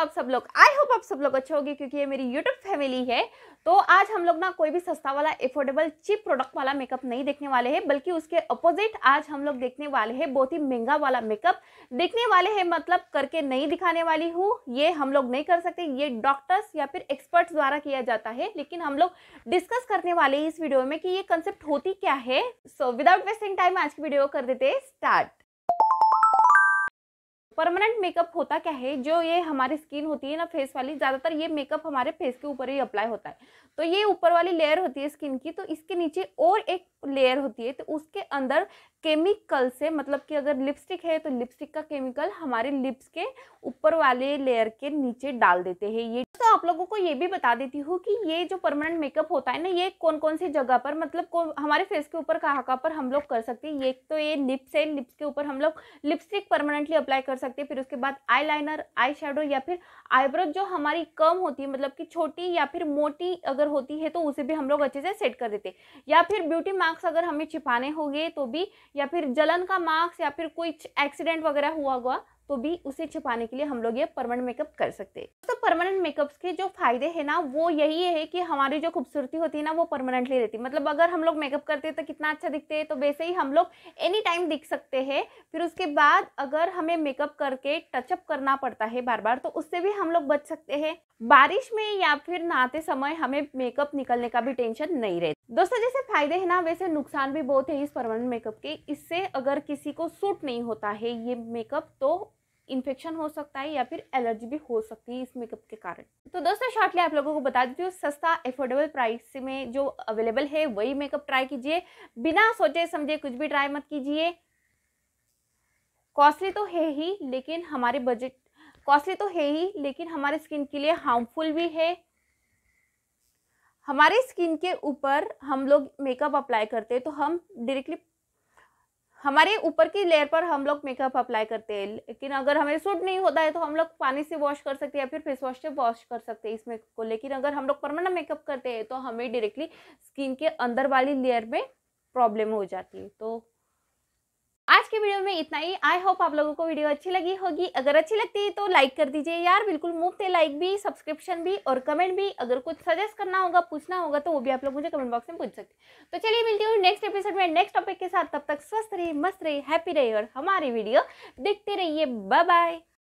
आप सब लोग आई होप आप सब लोग अच्छे होगी क्योंकि ये मेरी यूट्यूब फैमिली है तो आज हम लोग ना कोई भी सस्ता वाला एफोर्डेबल चीप प्रोडक्ट वाला मेकअप नहीं देखने वाले हैं बल्कि उसके अपोजिट आज हम लोग देखने वाले हैं बहुत ही महंगा वाला मेकअप देखने वाले हैं मतलब करके नहीं दिखाने वाली हूँ ये हम लोग नहीं कर सकते ये डॉक्टर्स या फिर एक्सपर्ट्स द्वारा किया जाता है लेकिन हम लोग डिस्कस करने वाले हैं इस वीडियो में कि ये कंसेप्ट होती क्या है सो विदाउट वेस्टिंग टाइम आज की वीडियो कर देते स्टार्ट परमानेंट मेकअप होता क्या है जो ये हमारी स्किन होती है ना फेस वाली ज़्यादातर ये मेकअप हमारे फेस के ऊपर ही अप्लाई होता है तो ये ऊपर वाली लेयर होती है स्किन की तो इसके नीचे और एक लेयर होती है तो उसके अंदर केमिकल से मतलब कि अगर लिपस्टिक है तो लिपस्टिक का केमिकल हमारे लिप्स के ऊपर वाले लेयर के नीचे डाल देते हैं ये तो आप लोगों को ये भी बता देती हूँ कि ये जो परमानेंट मेकअप होता है ना ये कौन कौन सी जगह पर मतलब कौन हमारे फेस के ऊपर कहाँ कहाँ पर हम लोग कर सकते हैं ये तो ये लिप्स है लिप्स के ऊपर हम लोग लिपस्टिक परमानेंटली अप्लाई कर सकते हैं फिर उसके बाद आई लाइनर आई शेडो या फिर आईब्रो जो हमारी कम होती है मतलब कि छोटी या फिर मोटी अगर होती है तो उसे भी हम लोग अच्छे से सेट कर देते हैं या फिर ब्यूटी मार्क्स अगर हमें छिपाने होंगे तो भी या फिर जलन का मार्क्स या फिर कोई एक्सीडेंट वगैरह हुआ हुआ तो भी उसे छुपाने के लिए हम लोग ये परमानेंट मेकअप कर सकते हैं तो परमानेंट मेकअप्स के जो फायदे हैं ना वो यही है कि हमारी जो खूबसूरती होती है ना वो परमानेंटली रहती है मतलब अगर हम लोग मेकअप करते हैं तो कितना अच्छा दिखते हैं तो वैसे ही हम लोग एनी टाइम दिख सकते हैं फिर उसके बाद अगर हमें मेकअप करके टचअप करना पड़ता है बार बार तो उससे भी हम लोग बच सकते हैं बारिश में या फिर नहाते समय हमें मेकअप निकलने का भी टेंशन नहीं रहता दोस्तों जैसे फायदे हैं ना वैसे नुकसान भी बहुत है इस परमानेंट मेकअप के इससे अगर किसी को सूट नहीं होता है ये मेकअप तो इन्फेक्शन हो सकता है या फिर एलर्जी भी हो सकती है इस मेकअप के कारण तो दोस्तों शॉर्टली आप लोगों को बता देती हूँ सस्ता एफोर्डेबल प्राइस में जो अवेलेबल है वही मेकअप ट्राई कीजिए बिना सोचे समझे कुछ भी ट्राई मत कीजिए कॉस्टली तो है ही लेकिन हमारे बजट कॉस्टली तो है ही लेकिन हमारे स्किन के लिए हार्मफुल भी है हमारे स्किन के ऊपर हम लोग मेकअप अप्लाई करते हैं तो हम डायरेक्टली हमारे ऊपर की लेयर पर हम लोग मेकअप अप्लाई करते हैं लेकिन अगर हमें सूट नहीं होता है तो हम लोग पानी से वॉश कर सकते हैं या फिर फेस वॉश से वॉश कर सकते हैं इस मेकअप को लेकिन अगर हम लोग परमानेंट मेकअप करते हैं तो हमें डायरेक्टली स्किन के अंदर वाली लेयर में प्रॉब्लम हो जाती है तो आज के वीडियो में इतना ही आई होप आप लोगों को वीडियो अच्छी लगी होगी अगर अच्छी लगती है तो लाइक कर दीजिए यार बिल्कुल मुफ्त है लाइक भी सब्सक्रिप्शन भी और कमेंट भी अगर कुछ सजेस्ट करना होगा पूछना होगा तो वो भी आप लोग मुझे कमेंट बॉक्स में पूछ सकते तो चलिए मिलती हूँ नेक्स्ट एपिसोड में नेक्स्ट टॉपिक के साथ तब तक स्वस्थ रहिए मस्त रहिए हैप्पी रहिए और हमारी वीडियो देखते रहिए बाय